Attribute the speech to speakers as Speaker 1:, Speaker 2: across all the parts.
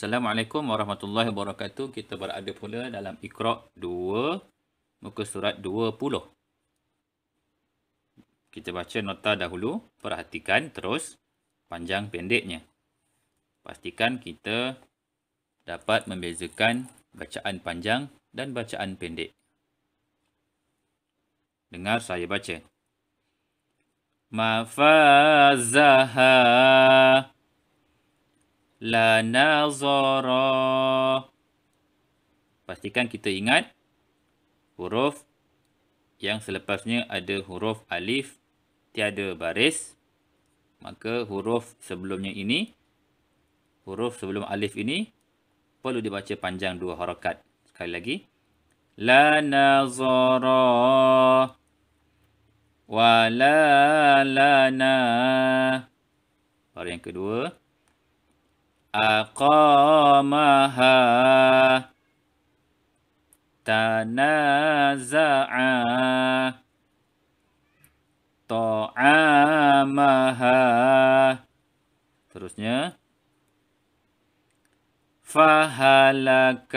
Speaker 1: Assalamualaikum warahmatullahi wabarakatuh. Kita berada pula dalam Iqra 2 muka surat 20. Kita baca nota dahulu, perhatikan terus panjang pendeknya. Pastikan kita dapat membezakan bacaan panjang dan bacaan pendek. Dengar saya baca. Mafazaha La nazara. Pastikan kita ingat huruf yang selepasnya ada huruf alif tiada baris. Maka huruf sebelumnya ini, huruf sebelum alif ini perlu dibaca panjang dua harokat. Sekali lagi. La nazara wa la lana. Baru yang kedua. أقامها تنازع طعامها Terusnya فهلك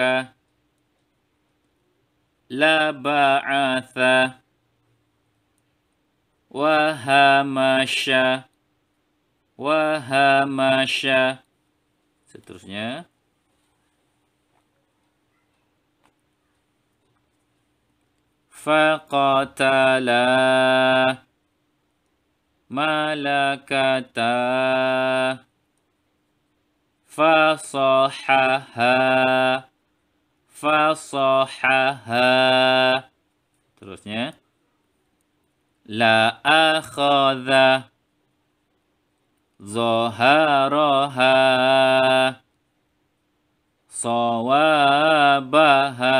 Speaker 1: لبعث وهمش وهمش seterusnya faqatala malakata fasahaha fasahaha seterusnya la akhadha zaharaha baha.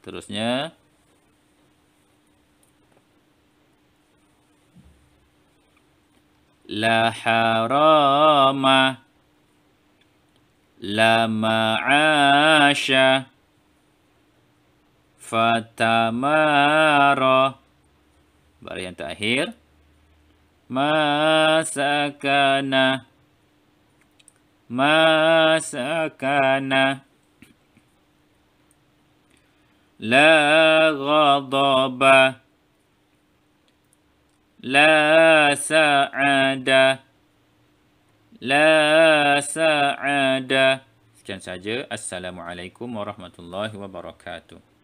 Speaker 1: terusnya, La harama. La ma'asha. Fatamara. Baris yang terakhir. Masakana. Masakana. Masakana. لا غضب لا سعد لا سعد Sekian sahaja. Assalamualaikum warahmatullahi wabarakatuh.